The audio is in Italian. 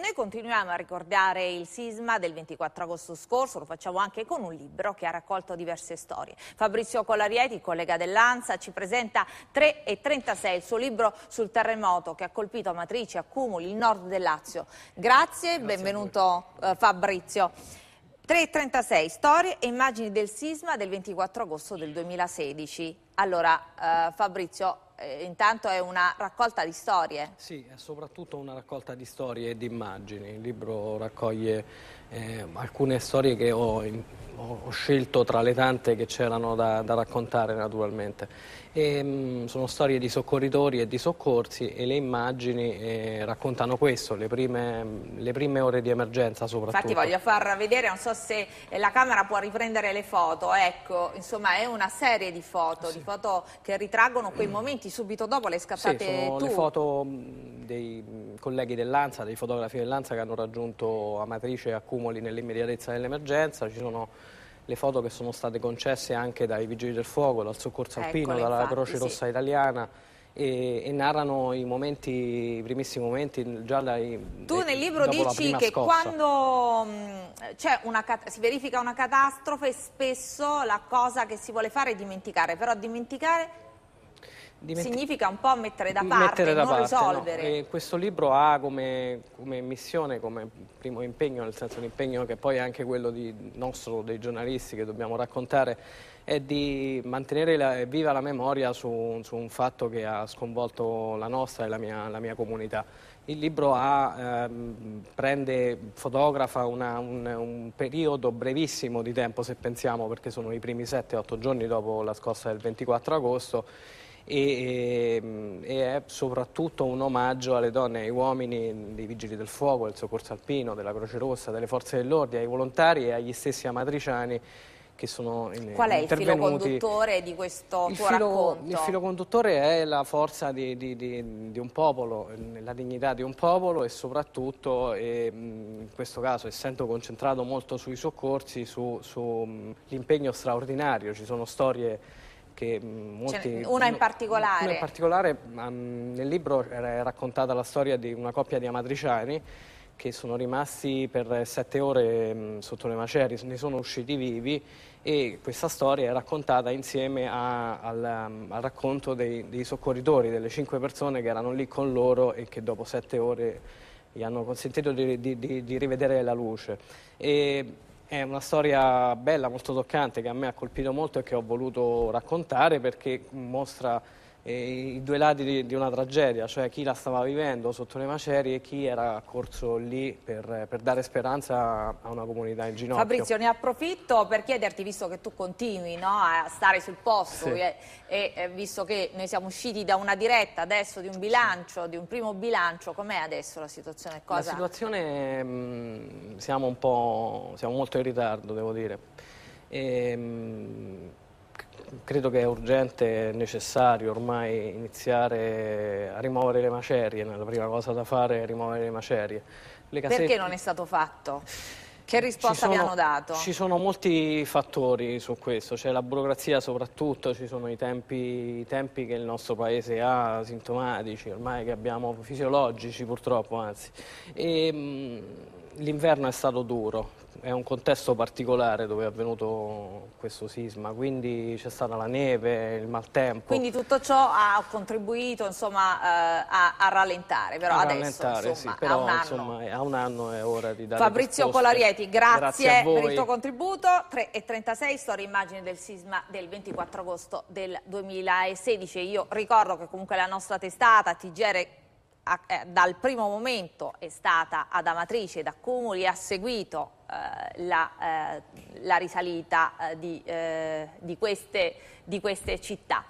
Noi continuiamo a ricordare il sisma del 24 agosto scorso, lo facciamo anche con un libro che ha raccolto diverse storie. Fabrizio Colarieti, collega dell'ANSA, ci presenta 3,36, il suo libro sul terremoto che ha colpito Amatrice, Accumuli, il nord del Lazio. Grazie, Grazie benvenuto eh, Fabrizio. 3,36, storie e immagini del sisma del 24 agosto del 2016. Allora, eh, Fabrizio, eh, intanto è una raccolta di storie. Sì, è soprattutto una raccolta di storie e di immagini. Il libro raccoglie eh, alcune storie che ho in, ho, scelto tra le tante che c'erano da, da, raccontare naturalmente. E, ehm, mh, sono storie di soccorritori e di soccorsi e le immagini eh, raccontano questo, le prime, le prime, ore di emergenza soprattutto. Infatti voglio far vedere, non so se la camera può riprendere le foto, ecco, insomma è una serie di foto, ah, sì. di foto che ritraggono quei mm. momenti subito dopo le scattate sì, sono tu. le foto mm, dei mm, colleghi dell'ANSA, dei fotografi dell'ANSA che hanno raggiunto Amatrice e Accumoli nell'immediatezza dell'emergenza, ci sono le foto che sono state concesse anche dai Vigili del Fuoco, dal Soccorso ecco, Alpino, Eccole, dalla infatti, Croce Rossa sì. Italiana e, e, narrano i, momenti, i primissimi momenti già dai Tu eh, nel libro dici che scossa. quando una, si verifica una catastrofe spesso la cosa che si vuole fare è dimenticare, però dimenticare significa un po' mettere da parte, mettere da non parte, risolvere. No. questo libro ha come, come, missione, come primo impegno, nel senso un impegno che poi è anche quello di, nostro, dei giornalisti che dobbiamo raccontare, è di mantenere la, viva la memoria su, su, un fatto che ha sconvolto la nostra e la mia, la mia comunità. Il libro ha, ehm, prende, fotografa una, un, un, periodo brevissimo di tempo, se pensiamo, perché sono i primi 7-8 giorni dopo la scossa del 24 agosto e, ehm, e, è soprattutto un omaggio alle donne e ai uomini dei Vigili del Fuoco, del Soccorso Alpino, della Croce Rossa, delle Forze dell'Ordine, ai volontari e agli stessi amatriciani che sono in, Qual è il filo conduttore di questo il tuo filo, racconto? Il filo conduttore è la forza di, di, di, di, un popolo, la dignità di un popolo e soprattutto, e ehm, in questo caso essendo concentrato molto sui soccorsi, sull'impegno su straordinario, ci sono storie perché mm, cioè, molti... Una in particolare? Una in particolare, mm, nel libro è raccontata la storia di una coppia di amatriciani che sono rimasti per sette ore mm, sotto le macerie, ne sono usciti vivi e questa storia è raccontata insieme a, al, al, racconto dei, dei soccorritori, delle cinque persone che erano lì con loro e che dopo sette ore gli hanno consentito di, di, di, di rivedere la luce. E è una storia bella, molto toccante, che a me ha colpito molto e che ho voluto raccontare perché mostra eh, i due lati di, di, una tragedia, cioè chi la stava vivendo sotto le macerie e chi era corso lì per, per, dare speranza a una comunità in ginocchio. Fabrizio, ne approfitto per chiederti, visto che tu continui no, a stare sul posto sì. e, e, visto che noi siamo usciti da una diretta adesso di un bilancio, di un primo bilancio, com'è adesso la situazione? Cosa... La situazione mh, mm, siamo un po', siamo molto in ritardo, devo dire. E, ehm, mh, credo che è urgente e necessario ormai iniziare a rimuovere le macerie, la prima cosa da fare è rimuovere le macerie. Le casette... Perché non è stato fatto? Che risposta sono, vi hanno dato? Ci sono molti fattori su questo, c'è la burocrazia soprattutto, ci sono i tempi, i tempi, che il nostro paese ha, sintomatici, ormai che abbiamo fisiologici purtroppo anzi. Ehm, l'inverno è stato duro, è un contesto particolare dove è avvenuto questo sisma, quindi c'è stata la neve, il maltempo. Quindi tutto ciò ha contribuito insomma, eh, a, a, rallentare, però a adesso rallentare, insomma, sì, però, a, un insomma, a, un anno. è ora di dare Fabrizio risposte. Colarieti, grazie, grazie per il tuo contributo. 3.36, storia immagine del sisma del 24 agosto del 2016. Io ricordo che comunque la nostra testata TGR eh, dal primo momento è stata ad Amatrice, da Cumuli, ha seguito eh, la, eh, la, risalita eh, di, eh, di, queste, di queste città.